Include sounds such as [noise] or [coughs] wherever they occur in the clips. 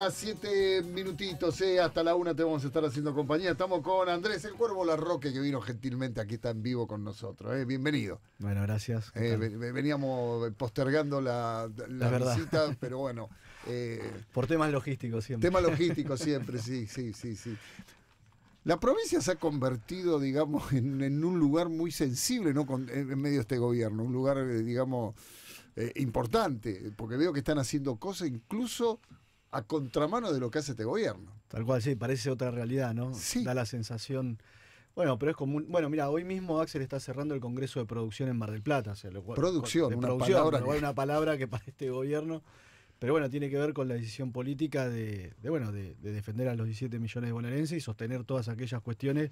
A siete minutitos, eh, hasta la una te vamos a estar haciendo compañía. Estamos con Andrés el Cuervo Larroque, que vino gentilmente aquí está en vivo con nosotros. Eh, bienvenido. Bueno, gracias. Eh, veníamos postergando la, la visita, pero bueno. Por temas logísticos siempre. Temas logísticos siempre, sí, sí, sí, sí. La provincia se ha convertido, digamos, en, un lugar muy sensible, ¿no? en medio de este gobierno, un lugar, digamos, importante, porque veo que están haciendo cosas incluso a contramano de lo que hace este gobierno. Tal cual, sí, parece otra realidad, ¿no? Sí. Da la sensación. Bueno, pero es común. Bueno, mira, hoy mismo Axel está cerrando el Congreso de Producción en Mar del Plata. producción, una palabra. Una palabra que para este gobierno. Pero bueno, tiene que ver con la decisión política de, bueno, de, defender a los 17 millones de bonaerenses y sostener todas aquellas cuestiones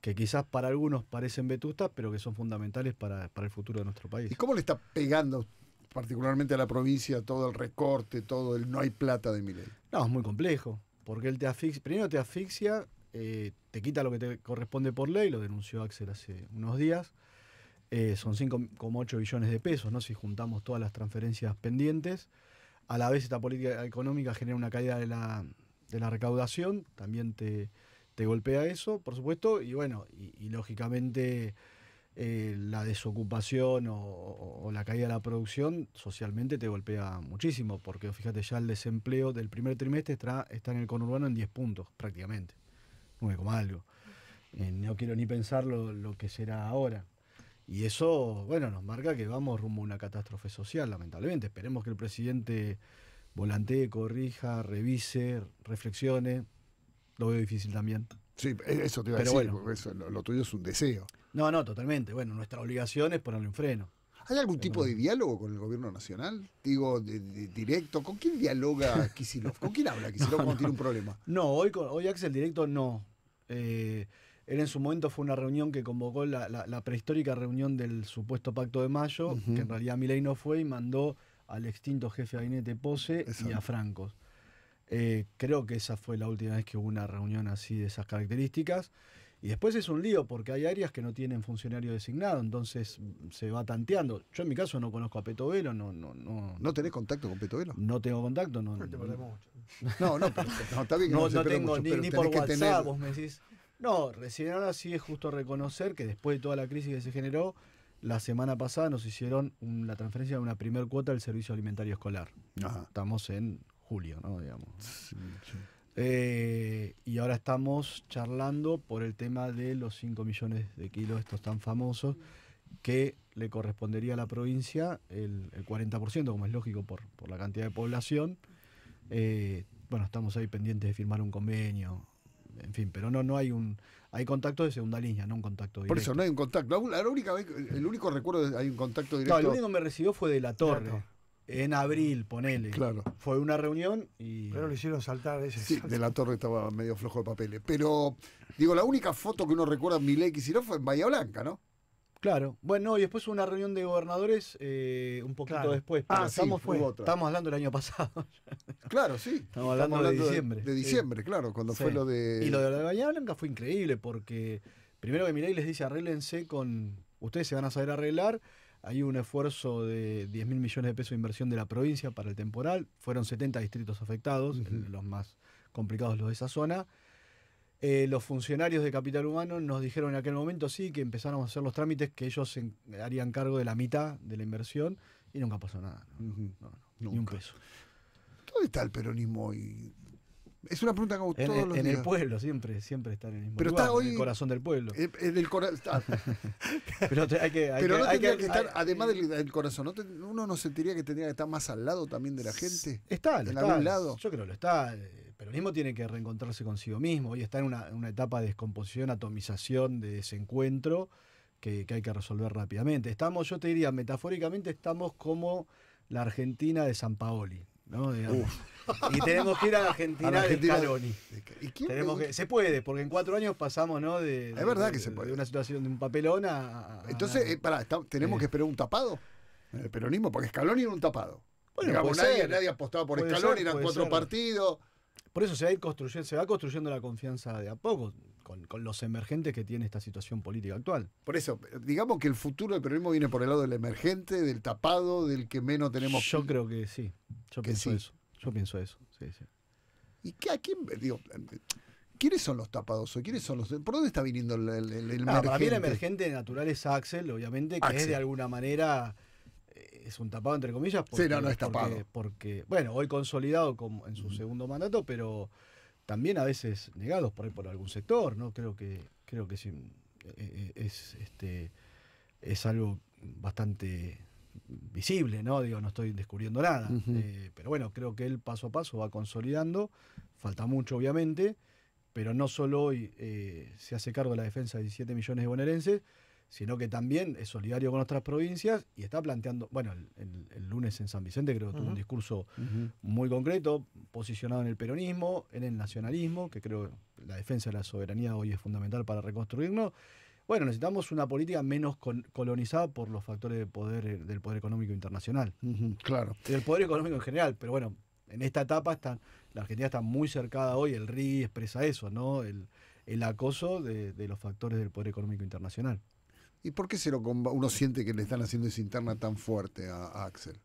que quizás para algunos parecen vetustas, pero que son fundamentales para, para el futuro de nuestro país. ¿Y cómo le está pegando particularmente a la provincia, todo el recorte, todo el no hay plata de mi No, es muy complejo, porque él te asfixia, primero te asfixia, eh, te quita lo que te corresponde por ley, lo denunció Axel hace unos días, eh, son 5,8 billones de pesos, ¿no? si juntamos todas las transferencias pendientes. A la vez esta política económica genera una caída de la, de la recaudación, también te, golpea eso, por supuesto, y bueno, y lógicamente eh, la desocupación o, la caída de la producción socialmente te golpea muchísimo, porque fíjate ya el desempleo del primer trimestre está, está en el conurbano en 10 puntos prácticamente, como algo. Eh, no quiero ni pensar lo, que será ahora. Y eso, bueno, nos marca que vamos rumbo a una catástrofe social, lamentablemente. Esperemos que el presidente volantee, corrija, revise, reflexione. Lo veo difícil también. Sí, e-, eso te iba a decir, bueno. lo tuyo es un deseo. No, no, totalmente. Bueno, nuestra obligación es ponerle un freno. ¿Hay algún tipo de diálogo con el gobierno nacional? Digo, directo. ¿Con quién dialoga Kisilov? ¿Con quién habla [laughs] Kisilov cuando tiene un problema? No, hoy, hoy Axel directo no. Eh, él en su momento fue una reunión que convocó la, prehistórica reunión del supuesto Pacto de Mayo, que en realidad Milei no fue y mandó al extinto jefe de gabinete Pose y a Francos. Eh, creo que esa fue la última vez que hubo una reunión así de esas características. Y después es un lío porque hay áreas que no tienen funcionario designado, entonces se va tanteando. Yo en mi caso no conozco a Petovelo, no, no, no. ¿No tenés contacto con Petovelo? No tengo contacto, no. No, no, está bien no, no, tengo ni, por WhatsApp, No, recién ahora sí es justo reconocer que después de toda la crisis que se generó, la semana pasada nos hicieron la transferencia de una primer cuota del servicio alimentario escolar. Estamos en julio, ¿no? Digamos. Eh, y ahora estamos charlando por el tema de los 5 millones de kilos, estos tan famosos, que le correspondería a la provincia el, 40%, como es lógico por, por la cantidad de población. Eh, bueno, estamos ahí pendientes de firmar un convenio, en fin, pero no, no hay un. Hay contacto de segunda línea, no un contacto directo. Por eso no hay un contacto. La, única el único recuerdo de, hay un contacto directo. No, el único que me recibió fue de la Torre en abril, ponele. Claro. Fue una reunión y. Pero lo hicieron saltar ese. Sí, de la torre estaba medio flojo de papeles. Pero, digo, la única foto que uno recuerda en Milei hicieron fue en Bahía Blanca, ¿no? Claro. Bueno, y después hubo una reunión de gobernadores eh, un poquito después. ah, estamos, sí, estamos hablando del año pasado. [laughs] claro, sí. Estamos hablando, de, diciembre. De, diciembre, claro, cuando fue lo de. Y lo de Bahía Blanca fue increíble porque primero que Milei les dice arréglense con. Ustedes se van a saber arreglar hay un esfuerzo de 10 mil millones de pesos de inversión de la provincia para el temporal. Fueron 70 distritos afectados, los más complicados los de esa zona. Eh, los funcionarios de Capital Humano nos dijeron en aquel momento sí que empezáramos a hacer los trámites que ellos se harían cargo de la mitad de la inversión y nunca pasó nada. ni un peso. ¿Dónde está el peronismo hoy? Es una pregunta que hago todos los En el pueblo, siempre, siempre está en el mismo en el corazón del pueblo. Eh, eh, [laughs] pero hay que, no tendría que, estar, además del, eh, corazón, uno no sentiría que tendría que estar más al lado también de la gente. Está, en está, lado. Yo creo que lo está. El mismo tiene que reencontrarse consigo mismo. Hoy está en una, etapa de descomposición, atomización, de desencuentro que, que hay que resolver rápidamente. Estamos, yo te diría, metafóricamente, estamos como la Argentina de San Paoli y tenemos que ir a Argentina, de Scaloni. tenemos que... se puede, porque en cuatro años pasamos, ¿no? De, verdad que se puede. una situación de un papelón a. Entonces, eh, pará, tenemos eh. que esperar un tapado el eh, peronismo, porque Scaloni era un tapado. nadie, nadie, apostaba por Scaloni, eran cuatro partidos. Por eso se va, ir construyendo, se va construyendo la confianza de a poco, con, con, los emergentes que tiene esta situación política actual. Por eso, digamos que el futuro del peronismo viene por el lado del emergente, del tapado, del que menos tenemos. Yo creo que sí. Yo pienso eso. Yo pienso eso. Sí, sí. ¿Y qué, a quién? Digo, ¿Quiénes son los tapados ¿Quiénes son los.? ¿Por dónde está viniendo el, el, el emergente? emergente natural es Axel, obviamente, que es de alguna manera. Eh, es un tapado, entre comillas. Porque, no, es tapado. Porque, bueno, hoy consolidado como en su segundo mandato, pero también a veces negados por, por algún sector, ¿no? Creo que, creo que es, eh, eh, este, es algo bastante visible, ¿no? Digo, no estoy descubriendo nada. Eh, pero bueno, creo que él paso a paso va consolidando. Falta mucho, obviamente, pero no solo hoy eh, se hace cargo de la defensa de 17 millones de bonaerenses, sino que también es solidario con otras provincias y está planteando, bueno, el, lunes en San Vicente creo que tuvo un discurso muy concreto, posicionado en el peronismo, en el nacionalismo, que creo la defensa de la soberanía hoy es fundamental para reconstruirnos, bueno, necesitamos una política menos colonizada por los factores de poder, eh, del poder económico internacional. claro. Y del poder económico en general, pero bueno, en esta etapa está, la Argentina está muy cercada hoy, el RI expresa eso, ¿no? El, acoso de, los factores del poder económico internacional. ¿Y por qué se lo uno siente que le están haciendo esa interna tan fuerte a, Axel?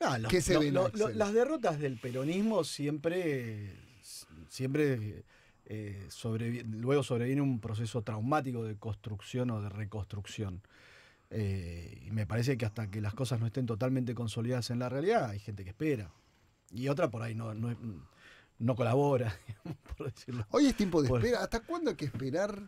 Ah, se Axel? las derrotas del peronismo siempre, siempre eh, luego sobreviene un proceso traumático de construcción o de reconstrucción. Eh, y me parece que hasta que las cosas no estén totalmente consolidadas en la realidad, hay gente que espera. Y otra por ahí no, no, colabora, [laughs] por decirlo. Hoy es tiempo de espera. ¿Hasta cuándo hay que esperar?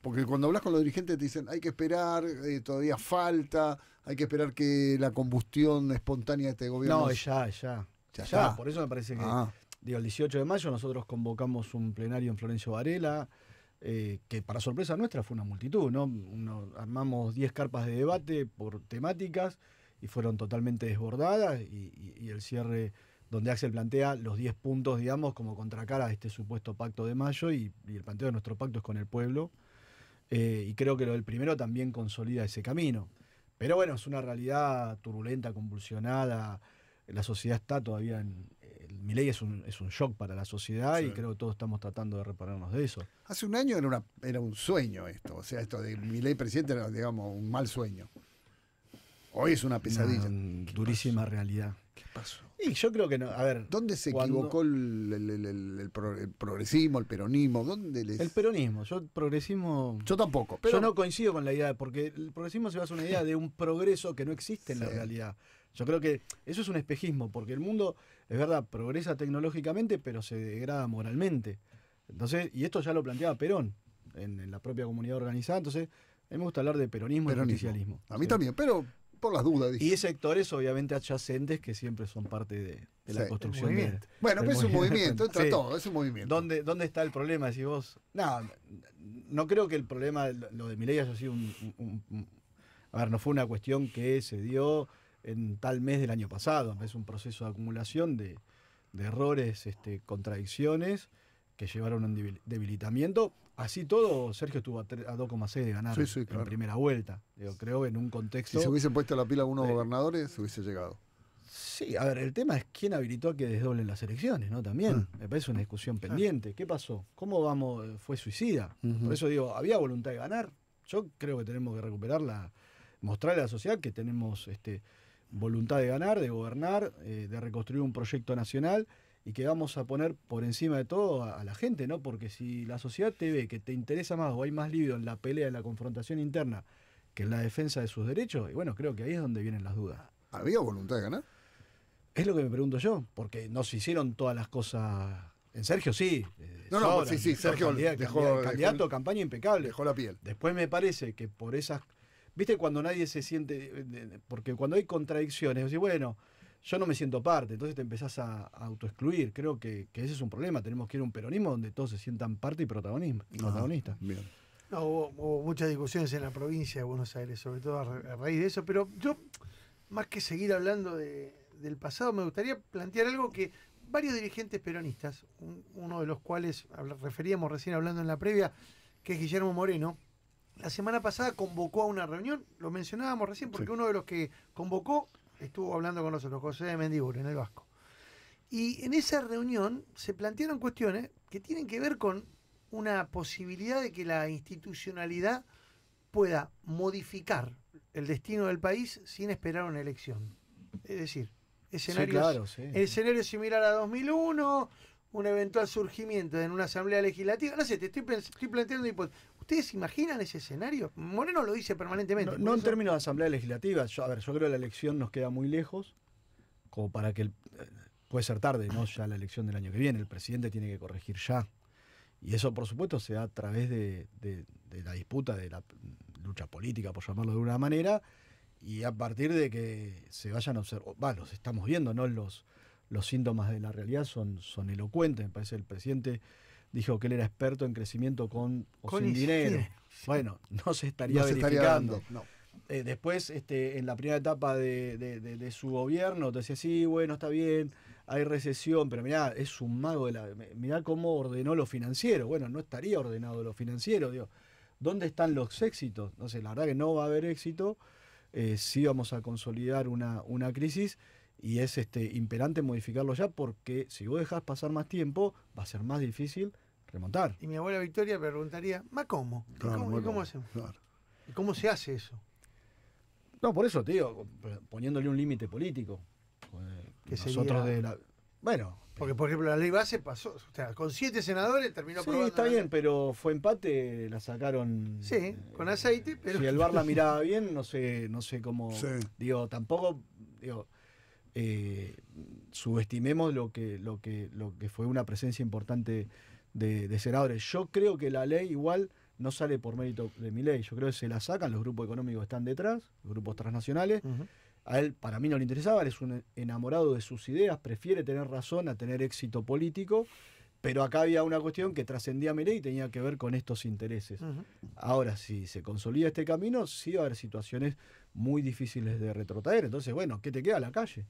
Porque cuando hablas con los dirigentes te dicen, hay que esperar, eh, todavía falta, hay que esperar que la combustión espontánea de este gobierno... No, ya, ya. Ya, Por eso me parece que... Ah digo, el 18 de mayo nosotros convocamos un plenario en Florencio Varela, eh, que para sorpresa nuestra fue una multitud, ¿no? armamos 10 carpas de debate por temáticas y fueron totalmente desbordadas y, el cierre donde Axel plantea los 10 puntos, digamos, como contracara a este supuesto pacto de mayo y, el planteo de nuestro pacto es con el pueblo. Eh, y creo que lo del primero también consolida ese camino. Pero bueno, es una realidad turbulenta, convulsionada. La sociedad está todavía en, mi ley es un, es un shock para la sociedad y creo que todos estamos tratando de repararnos de eso. Hace un año era, una, era un sueño esto, o sea, esto de mi ley presidente era, digamos, un mal sueño. Hoy es una pesadilla. durísima realidad. ¿Qué pasó? Y yo creo que no. A ver. ¿Dónde se equivocó el, progresismo, el peronismo? ¿Dónde les... El peronismo. Yo, progresismo. Yo tampoco. Yo no coincido con la idea, porque el progresismo se basa en una idea de un progreso que no existe en la realidad. Yo creo que eso es un espejismo, porque el mundo es verdad, progresa tecnológicamente, pero se degrada moralmente. Entonces, y esto ya lo planteaba Perón en, la propia comunidad organizada. Entonces, a mí me gusta hablar de peronismo, y justicialismo. A mí también, pero por las dudas. Dije. Y sectores obviamente adyacentes que siempre son parte de, la construcción. bueno, pero pues es un movimiento, entra todo, es un movimiento. ¿Dónde, está el problema? Decís vos, no, no creo que el problema, lo de Milei haya sido un, A ver, no fue una cuestión que se dio en tal mes del año pasado. Es un proceso de acumulación de, errores, este, contradicciones que llevaron a un debilitamiento. Así todo, Sergio estuvo a, 2,6 de ganar en la primera vuelta. Yo creo en un contexto. Si se hubiesen puesto la pila algunos gobernadores, se hubiese llegado. Sí, a ver, el tema es quién habilitó a que desdoblen las elecciones, ¿no? También, ah. me parece una discusión pendiente. ¿Qué pasó? ¿Cómo vamos? Eh, fue suicida. Por eso digo, ¿había voluntad de ganar? Yo creo que tenemos que recuperarla, mostrarle a la sociedad que tenemos este, voluntad de ganar, de gobernar, eh, de reconstruir un proyecto nacional y que vamos a poner por encima de todo a, la gente, ¿no? Porque si la sociedad te ve que te interesa más o hay más libido en la pelea, en la confrontación interna que en la defensa de sus derechos, y bueno, creo que ahí es donde vienen las dudas. ¿Había voluntad de ganar? Es lo que me pregunto yo, porque no se hicieron todas las cosas. En Sergio sí. Eh, no, no, sí, sí, Sergio candidato, dejó, candidato campaña impecable. Dejó la piel. Después me parece que por esas ¿Viste cuando nadie se siente, eh, porque cuando hay contradicciones, decís, bueno, yo no me siento parte, entonces te empezás a, autoexcluir. Creo que, ese es un problema, tenemos que ir a un peronismo donde todos se sientan parte y protagonismo, hubo, muchas discusiones en la provincia de Buenos Aires, sobre todo a, raíz de eso, pero yo, más que seguir hablando del pasado, me gustaría plantear algo que varios dirigentes peronistas, uno de los cuales referíamos recién hablando en la previa, que es Guillermo Moreno, la semana pasada convocó a una reunión, lo mencionábamos recién, porque uno de los que convocó estuvo hablando con nosotros, José de Mendibur, en el Vasco. Y en esa reunión se plantearon cuestiones que tienen que ver con una posibilidad de que la institucionalidad pueda modificar el destino del país sin esperar una elección. Es decir, escenarios, escenario similar a 2001, un eventual surgimiento en una asamblea legislativa. No sé, te estoy, estoy planteando hipótesis. ¿Ustedes se imaginan ese escenario? Moreno lo dice permanentemente. No, en términos de asamblea legislativa. Yo, a ver, yo creo que la elección nos queda muy lejos, como para que. Eh, puede ser tarde, ¿no? Ya la elección del año que viene. El presidente tiene que corregir ya. Y eso, por supuesto, se da a través de, la disputa, de la lucha política, por llamarlo de una manera, y a partir de que se vayan a observar. Va, los estamos viendo, ¿no? Los, los síntomas de la realidad son, son elocuentes. Me parece el presidente dijo que él era experto en crecimiento con o sin dinero. Bueno, no se estaría verificando. Eh, después, este, en la primera etapa de, su gobierno, te decía, sí, bueno, está bien, hay recesión, pero mirá, es un mago de la... Mirá cómo ordenó lo financiero. Bueno, no estaría ordenado lo financiero, digo. ¿Dónde están los éxitos? No sé, la verdad que no va a haber éxito eh, sí vamos a consolidar una, una crisis y es este, imperante modificarlo ya porque si vos dejas pasar más tiempo va a ser más difícil y mi abuela Victoria preguntaría, cómo? ¿Y cómo, se hace eso? No, por eso, tío, poniéndole un límite político. Pues, que nosotros Bueno. Porque, por ejemplo, la ley base pasó. O sea, con siete senadores terminó Sí, está bien, pero fue empate, la sacaron. Sí, con aceite, eh, pero. Si el bar la miraba bien, no sé, no sé cómo. Digo, tampoco. Digo, eh, subestimemos lo que, lo, que, lo que fue una presencia importante de, senadores. Yo creo que la ley igual no sale por mérito de mi ley. Yo creo que se la sacan, los grupos económicos están detrás, grupos transnacionales. A él, para mí, no le interesaba, él es un enamorado de sus ideas, prefiere tener razón a tener éxito político. Pero acá había una cuestión que trascendía a mi ley y tenía que ver con estos intereses. Ahora, si se consolida este camino, sí va a haber situaciones muy difíciles de retrotraer. Entonces, bueno, ¿qué te queda? La calle.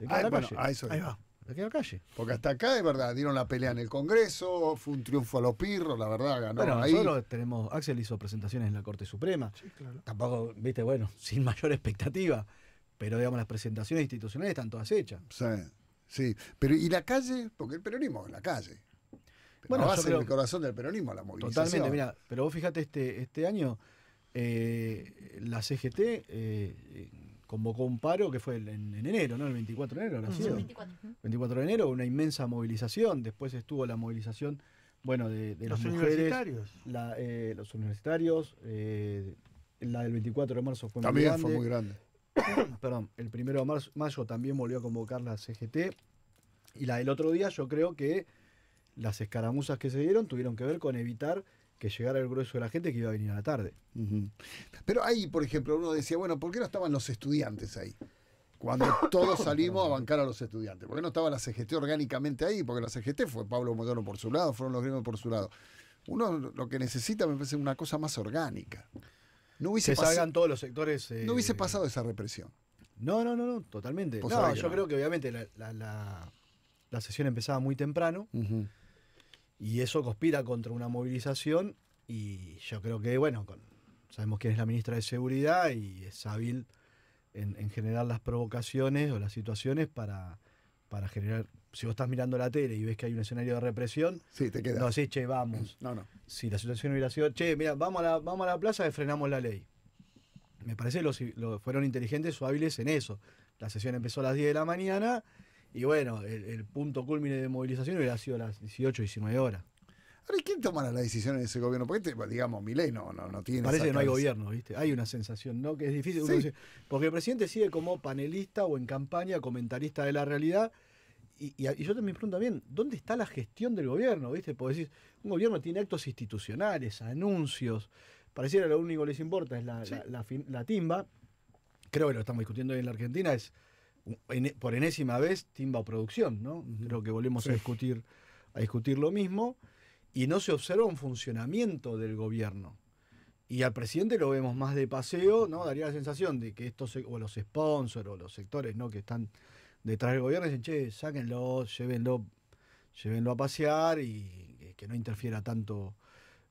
la calle. Ahí va aquí la calle. Porque hasta acá, es verdad, dieron la pelea en el Congreso, fue un triunfo a los pirros, la verdad, ganó bueno, ahí. Nosotros tenemos, Axel hizo presentaciones en la Corte Suprema. Sí, claro. Tampoco, viste, bueno, [laughs] sin mayor expectativa. Pero digamos, las presentaciones institucionales están todas hechas. Sí, sí. Pero, ¿y la calle? Porque el peronismo es la calle. bueno, va el corazón del peronismo la movilización. Totalmente, mira, pero vos fíjate, este, este año eh, la CGT eh, convocó un paro que fue en, enero, ¿no? El 24 de enero, no sido? 24. 24. de enero, una inmensa movilización. Después estuvo la movilización, bueno, de, eh, los universitarios. los eh, universitarios. la del 24 de marzo fue muy grande. fue muy grande. [coughs] Perdón, el primero de marzo, mayo también volvió a convocar la CGT. Y la del otro día, yo creo que las escaramuzas que se dieron tuvieron que ver con evitar que llegara el grueso de la gente que iba a venir a la tarde. Pero ahí, por ejemplo, uno decía, bueno, ¿por qué no estaban los estudiantes ahí? Cuando [laughs] todos salimos a bancar a los estudiantes. ¿Por qué no estaba la CGT orgánicamente ahí? Porque la CGT fue Pablo Moreno por su lado, fueron los gremios por su lado. Uno lo que necesita me parece una cosa más orgánica. No que salgan todos los sectores. No hubiese eh, pasado esa represión. No, no, no, no, totalmente. No, yo creo que obviamente la, sesión empezaba muy temprano. Y eso conspira contra una movilización y yo creo que, bueno, sabemos quién es la ministra de Seguridad y es hábil en, generar las provocaciones o las situaciones para, para generar... Si vos estás mirando la tele y ves que hay un escenario de represión, sí, te quedas. no sí, che, vamos. [clears throat] No, no. Si la situación hubiera sido, che, mira, vamos, a la, vamos a la plaza y frenamos la ley. Me parece que los, fueron inteligentes o hábiles en eso. La sesión empezó a las 10 de la mañana y bueno, el, punto cúlmine de movilización hubiera sido las 18, 19 horas. Ahora, quién tomará las decisión en ese gobierno? Porque, este, digamos, Milei no, no, no tiene. Parece que no hay gobierno, ¿viste? Hay una sensación, ¿no? Que es difícil. porque el presidente sigue como panelista o en campaña, comentarista de la realidad. Y, yo también me pregunto bien, ¿dónde está la gestión del gobierno? ¿Viste? Porque decir un gobierno tiene actos institucionales, anuncios. Pareciera lo único que les importa es la, timba. Creo que lo estamos discutiendo hoy en la Argentina, es por enésima vez, Timba Producción, ¿no? Lo que volvemos a, discutir, a discutir lo mismo. Y no se observa un funcionamiento del gobierno. Y al presidente lo vemos más de paseo, ¿no? Daría la sensación de que estos, o los sponsors, o los sectores, ¿no? Que están detrás del gobierno, dicen, che, sáquenlo, llévenlo a pasear y eh, que no interfiera tanto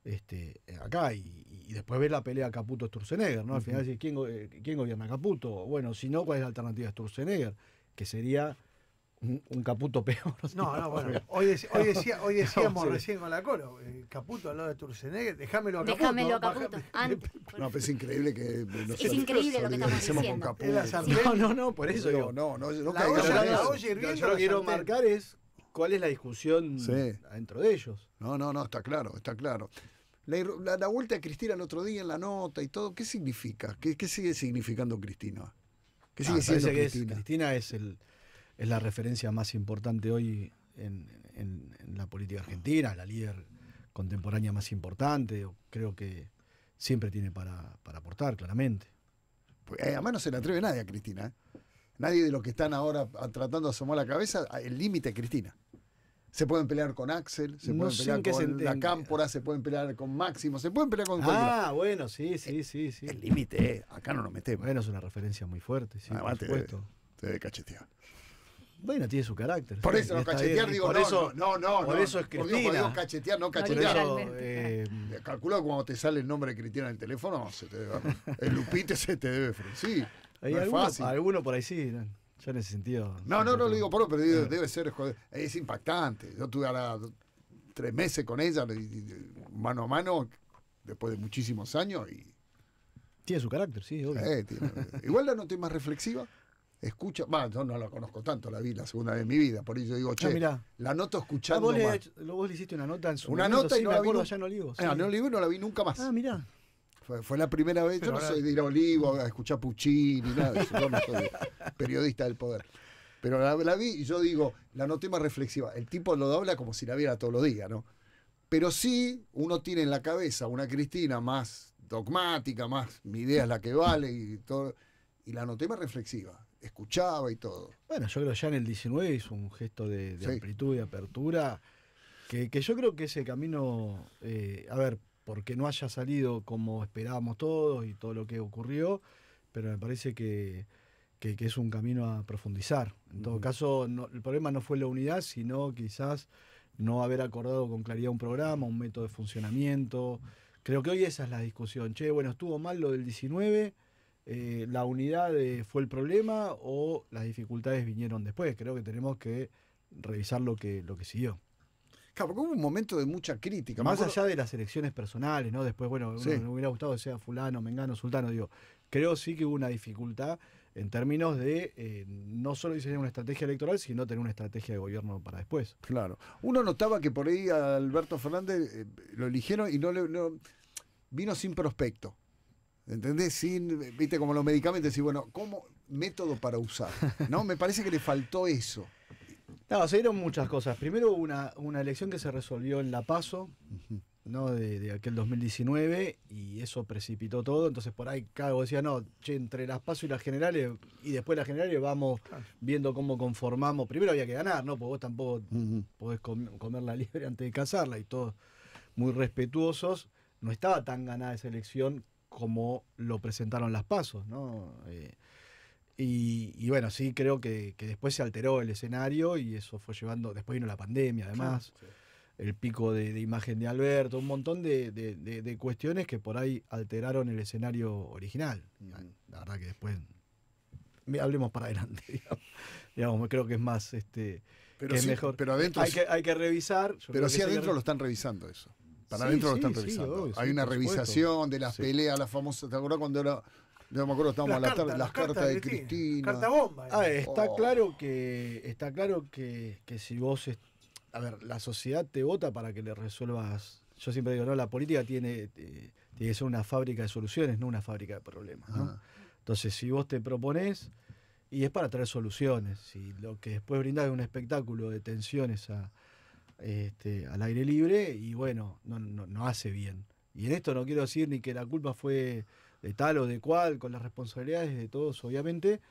este, acá y, después ver la pelea Caputo-Sturzenegger, ¿no? Al final decir, ¿quién, eh, ¿quién gobierna Caputo? Bueno, si no, ¿cuál es la alternativa a Sturzenegger? Que sería un, Caputo [laughs] peor. No, no, bueno, hoy, hoy, [laughs] decíamos recién con la coro eh, Caputo al lado de Sturzenegger, déjamelo a Caputo. Déjamelo a Caputo. [laughs] no, es increíble que es increíble lo que estamos diciendo. Con Caputo. No, no, no, por eso yo No, no, lo que quiero marcar es cuál es la discusión dentro de ellos. No, no, no, está claro, está claro. La, vuelta a Cristina el otro día en la nota y todo, ¿qué significa? ¿Qué, sigue significando Cristina? ¿Qué sigue ah, Cristina? Es, Cristina es, el, es la referencia más importante hoy en, la política argentina, la líder contemporánea más importante. Creo que siempre tiene para, aportar, claramente. además pues, eh, no se le atreve nadie a Cristina. ¿eh? Nadie de los que están ahora tratando de asomar la cabeza, el límite Cristina se pueden pelear con Axel, se pueden pelear con la Cámpora, se pueden pelear con Máximo, se pueden pelear con ah, cualquiera. Ah, bueno, sí, sí, eh, sí, sí. El límite, acá no nos metemos. Bueno, es una referencia muy fuerte, sí, Además, ah, por supuesto. Te, debe cachetear. Bueno, tiene su carácter. Por eso no cachetear, digo, por eso, no, no, no. Por eso es Cristina. Por Dios, cachetear, no cachetear. Eh, cuando te sale el nombre de Cristina en el teléfono, se te debe, el lupite se te debe Sí, no es fácil. Alguno por ahí sí. Yo en ese sentido. No, no, no lo digo por pero debe ser. Es impactante. Yo tuve ahora tres meses con ella, mano a mano, después de muchísimos años y. Tiene su carácter, sí, obvio. igual la noté más reflexiva. Escucha, va, yo no la conozco tanto, la vi la segunda vez en mi vida, por eso digo, ah, che, la noto ah, escuchando. vos, le, le, hiciste una nota en su Una nota y la vi. Ah, no la vi, no la vi nunca más. Ah, mirá. Fue, la primera vez. yo no soy de ir a Olivo a escuchar Puccini, nada de periodista del poder. Pero la, vi y yo digo, la noté más reflexiva. El tipo lo habla como si la viera todos los días, ¿no? Pero sí, uno tiene en la cabeza una Cristina más dogmática, más mi idea es la que vale y todo. Y la noté más reflexiva. Escuchaba y todo. Bueno, yo creo que ya en el 19 hizo un gesto de, amplitud y apertura. Que, yo creo que ese camino. Eh, a ver, porque no haya salido como esperábamos todos y todo lo que ocurrió, pero me parece que, es un camino a profundizar. En todo caso, el problema no fue la unidad, sino quizás no haber acordado con claridad un programa, un método de funcionamiento. Creo que hoy esa es la discusión. Che, bueno, estuvo mal lo del 19, eh, la unidad eh, fue el problema o las dificultades vinieron después. Creo que tenemos que revisar lo que, lo que siguió. Claro, porque hubo un momento de mucha crítica. Más allá de las elecciones personales, ¿no? Después, bueno, me hubiera gustado que sea fulano, mengano, sultano, digo. Creo sí que hubo una dificultad en términos de eh, no solo diseñar una estrategia electoral, sino tener una estrategia de gobierno para después. Claro. Uno notaba que por ahí a Alberto Fernández eh, lo eligieron y no le vino sin prospecto. ¿Entendés? Sin, viste, como los medicamentos, y bueno, ¿cómo método para usar? ¿No? Me parece que le faltó eso. No, se dieron muchas cosas. Primero una, una elección que se resolvió en La Paso, ¿no? De, aquel 2019, y eso precipitó todo. Entonces por ahí Cago decía, no, entre las Paso y las generales, y después las generales vamos viendo cómo conformamos. Primero había que ganar, ¿no? Porque vos tampoco podés comer, la liebre antes de cazarla, y todos muy respetuosos. No estaba tan ganada esa elección como lo presentaron las pasos, ¿no? Eh, y, bueno, sí, creo que, después se alteró el escenario y eso fue llevando. Después vino la pandemia, además, el pico de, imagen de Alberto, un montón de, cuestiones que por ahí alteraron el escenario original. Mm. La verdad que después. Hablemos para adelante, [laughs] digamos. creo que es más. Este, es mejor. Pero adentro. Hay, que, revisar. Pero sí, adentro lo están revisando eso. Para adentro lo están revisando. Hay una revisación de las peleas, las famosas. ¿Te acuerdas cuando era no me acuerdo, estábamos a las, cartas, de Cristina. Carta bomba. Ah, está oh. claro que está claro que, si vos a ver, la sociedad te vota para que le resuelvas. Yo siempre digo, no, la política tiene, eh, tiene que ser una fábrica de soluciones, no una fábrica de problemas. Ah. Entonces, si vos te propones, y es para traer soluciones, si lo que después brindás es un espectáculo de tensiones este, al aire libre, y bueno, no, no hace bien. Y en esto no quiero decir ni que la culpa fue de tal o de cual, con las responsabilidades de todos, obviamente.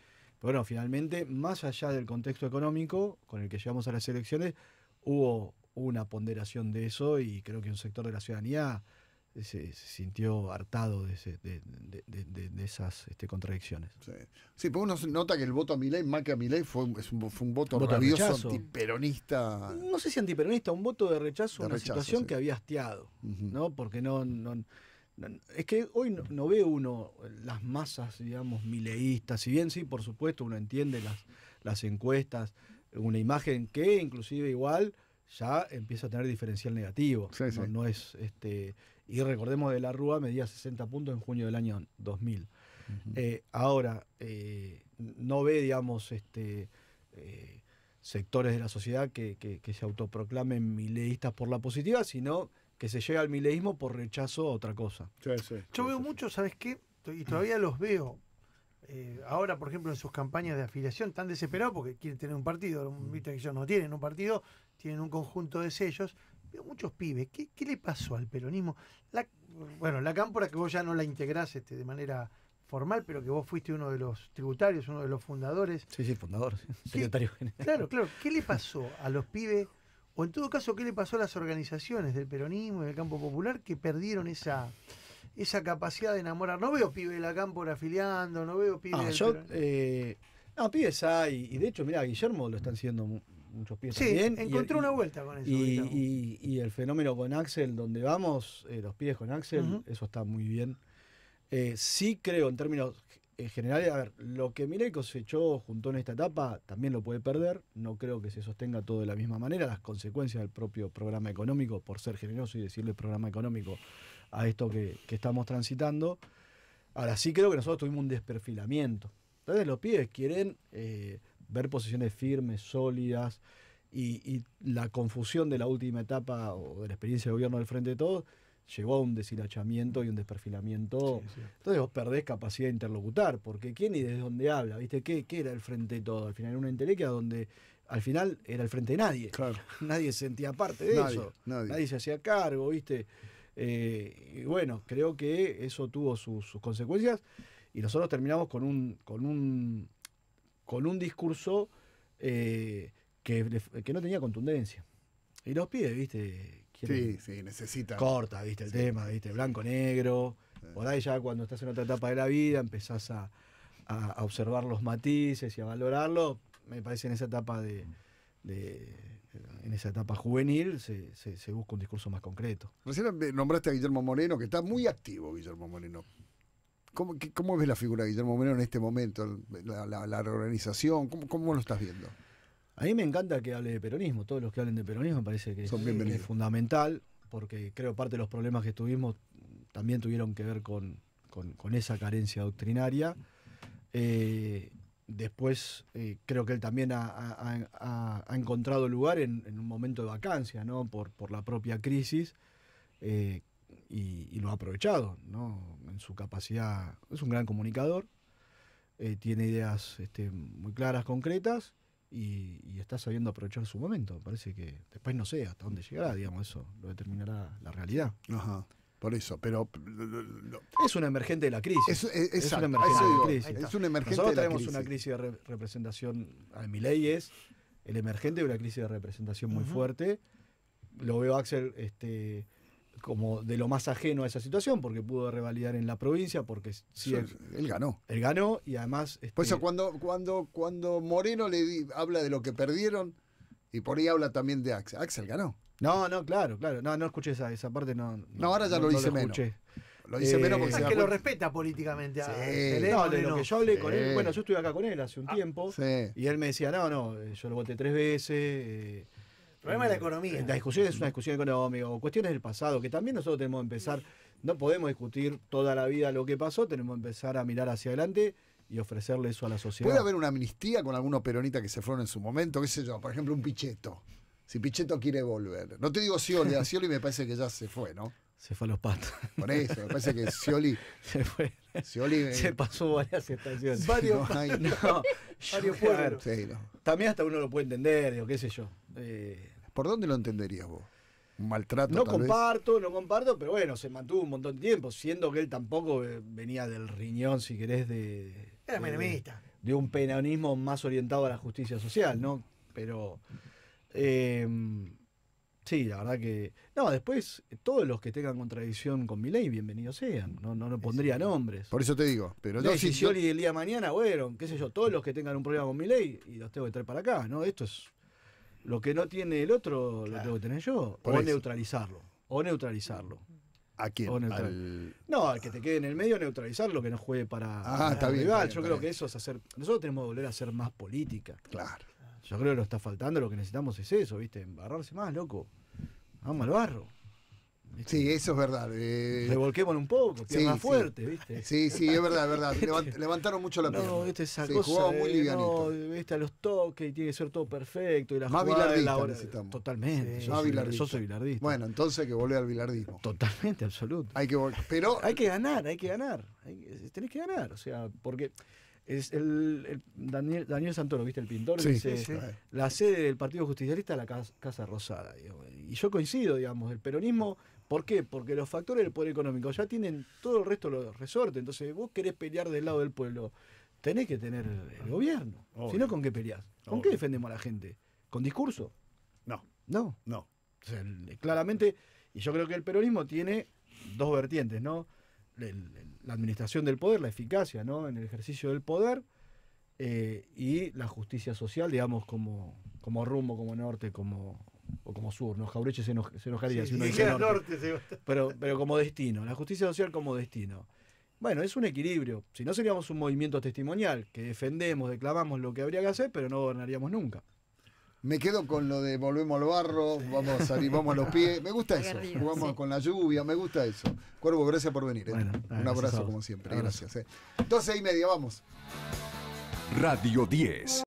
Pero bueno, finalmente, más allá del contexto económico con el que llegamos a las elecciones, hubo una ponderación de eso y creo que un sector de la ciudadanía se, sintió hartado de, esas este, contradicciones. Sí. sí. uno nota que el voto a Milei, más que a Milei, fue, un, fue un voto, rabioso, antiperonista. No sé si antiperonista, un voto de rechazo a una situación que había hastiado, ¿no? Porque no es que hoy no, ve uno las masas, digamos, mileístas. Si bien sí, por supuesto, uno entiende las, las encuestas, una imagen que inclusive igual ya empieza a tener diferencial negativo. No, es este y recordemos de la Rúa medía 60 puntos en junio del año 2000. Eh, ahora eh, no ve, digamos, este eh, sectores de la sociedad que, que se autoproclamen mileístas por la positiva, sino que se llega al mileísmo por rechazo a otra cosa. Yo veo mucho, ¿sabes qué? Y todavía los veo. Eh, ahora, por ejemplo, en sus campañas de afiliación, tan desesperados porque quieren tener un partido. Mm. Viste que ellos no tienen un partido, tienen un conjunto de sellos. Veo muchos pibes. ¿Qué, le pasó al peronismo? bueno, la cámpora que vos ya no la integrás este, de manera formal, pero que vos fuiste uno de los tributarios, uno de los fundadores. Sí, sí, fundador, secretario general. Claro, claro. ¿Qué le pasó a los pibes o en todo caso, ¿qué le pasó a las organizaciones del peronismo y del campo popular que perdieron esa, esa capacidad de enamorar? No veo pibe de la cámpora afiliando, no veo pibe. Ah, eh, no, pibes hay. Y de hecho, mira, Guillermo lo están haciendo muchos pies sí, encontró una vuelta con eso. Y, el fenómeno con Axel, donde vamos, eh, los pies con Axel, eso está muy bien. Eh, sí creo en términos en general, a ver, lo que se cosechó, junto en esta etapa, también lo puede perder. No creo que se sostenga todo de la misma manera. Las consecuencias del propio programa económico, por ser generoso y decirle programa económico a esto que, estamos transitando. Ahora sí creo que nosotros tuvimos un desperfilamiento. Entonces los pibes quieren eh, ver posiciones firmes, sólidas, y, y la confusión de la última etapa o de la experiencia de gobierno del Frente de Todos llevó a un deshilachamiento y un desperfilamiento. Entonces vos perdés capacidad de interlocutar, porque quién y desde dónde habla, ¿viste? ¿Qué, qué era el frente de todo? Al final era una entelequia donde al final era el frente de nadie. [laughs] Nadie sentía parte de eso. Nadie. se hacía cargo, ¿viste? Eh, y bueno, creo que eso tuvo sus, consecuencias y nosotros terminamos con un, con un, con discurso eh, que, no tenía contundencia. Y los pies ¿viste? Sí, sí, necesita. Corta, viste, el tema, viste, blanco, negro. Por ahí ya cuando estás en otra etapa de la vida empezás a, observar los matices y a valorarlo. Me parece en esa etapa de, en esa etapa juvenil se, busca un discurso más concreto. Recién nombraste a Guillermo Moreno, que está muy activo Guillermo Moreno. ¿Cómo, ves la figura de Guillermo Moreno en este momento? ¿La, reorganización? ¿Cómo lo estás viendo? A mí me encanta que hable de peronismo. Todos los que hablen de peronismo me parece que es, fundamental, porque creo parte de los problemas que tuvimos también tuvieron que ver con, esa carencia doctrinaria. Eh, después eh, creo que él también ha, encontrado lugar en, un momento de vacancia, Por, la propia crisis. Eh, y, lo ha aprovechado, ¿no? En su capacidad. Es un gran comunicador. tiene ideas este, muy claras, concretas y, está sabiendo aprovechar su momento. Parece que después no sé hasta dónde llegará, digamos, eso lo determinará la realidad. Ajá. Por eso, pero. Es una emergente de la crisis. Es, una emergente de crisis. Es Nosotros tenemos una crisis de representación. A mi ley es el emergente de una crisis de representación muy fuerte. Lo veo, Axel, este, como de lo más ajeno a esa situación, porque pudo revalidar en la provincia, porque sí, él, ganó. Él ganó y además... Este, por eso cuando, cuando, cuando Moreno le habla de lo que perdieron, y por ahí habla también de Axel, Axel ganó. No, no, claro, claro. No, no escuché esa, esa parte, no. No, ahora ya lo dice lo Escuché. Lo dice menos porque eh, es que lo respeta políticamente. Sí. yo hablé con él, bueno, yo estuve acá con él hace un ah, tiempo, y él me decía, no, no, eh, yo lo voté tres veces. Eh, problema de la economía. La discusión es una discusión económica o cuestiones del pasado, que también nosotros tenemos que empezar, no podemos discutir toda la vida lo que pasó, tenemos que empezar a mirar hacia adelante y ofrecerle eso a la sociedad. ¿Puede haber una amnistía con algunos peronistas que se fueron en su momento? ¿Qué sé yo? Por ejemplo, un Pichetto. Si Pichetto quiere volver. No te digo Scioli, a Scioli me parece que ya se fue, ¿no? Se fue a los patos. con eso, me parece que [laughs] Scioli. Se fue. Scioli. Eh, se pasó varias estaciones. [laughs] Varios. [laughs] No, También hasta uno lo puede entender, o qué sé yo. Eh, ¿Por dónde lo entenderías vos? Un maltrato. No tal comparto, vez? no comparto, pero bueno, se mantuvo un montón de tiempo, siendo que él tampoco eh, venía del riñón, si querés, de. Era menemista. De, un peronismo más orientado a la justicia social, ¿no? Pero. Em, sí, la verdad que. No, después, todos los que tengan contradicción con mi ley, bienvenidos sean. No, no, pondría nombres. Por eso te digo. Pero decisión y el día de mañana, bueno, qué sé yo, todos los que tengan un problema con mi ley, y los tengo que traer para acá, ¿no? Esto es lo que no tiene el otro lo tengo que tener yo. o neutralizarlo. O neutralizarlo. ¿A quién? No, al que te quede en el medio, neutralizarlo, que no juegue para, ah, está yo creo que eso es hacer. Nosotros tenemos que volver a hacer más política. Claro. Yo creo que lo está faltando, lo que necesitamos es eso, ¿viste? Embarrarse más, loco. Vamos al barro. Sí, eso es verdad. Eh, Revolquémonos un poco, que es más fuerte, sí. ¿viste? Sí, sí, es verdad, es verdad. [laughs] levantaron mucho la pierna. No, este es esa cosa jugaba muy livianito. No, ¿viste? a los toques y tiene que ser todo perfecto. Y la más bilardista ahora necesitamos. Totalmente. Yo, soy, bilardista. Bueno, entonces hay que volver al bilardismo. Totalmente, absoluto. Hay que, pero... [laughs] hay que ganar, hay que ganar. tenés que ganar, o sea, porque es el, Daniel, Daniel, Santoro, ¿viste? El pintor, dice, la sede del Partido Justicialista es la Casa, Rosada. Y yo coincido, digamos, el peronismo ¿Por qué? Porque los factores del poder económico ya tienen todo el resto de los resortes. Entonces, vos querés pelear del lado del pueblo, tenés que tener el gobierno. Si no, ¿con qué peleás? ¿Con qué defendemos a la gente? ¿Con discurso? No. No. No. claramente, y yo creo que el peronismo tiene dos vertientes, ¿no? La, administración del poder, la eficacia, ¿no? En el ejercicio del poder eh, y la justicia social, digamos, como, como rumbo, como norte, como, o como sur, los Jaureche se, enojarían si uno norte. pero, pero como destino, la justicia social como destino. Bueno, es un equilibrio. Si no seríamos un movimiento testimonial, que defendemos, declamamos lo que habría que hacer, pero no gobernaríamos nunca. Me quedo con lo de volvemos al barro, vamos vamos, a los pies. Me gusta eso. Jugamos con la lluvia, me gusta eso. Cuervo, gracias por venir. ¿eh? un abrazo como siempre. Gracias. 12 ¿eh? y media, vamos. Radio 10.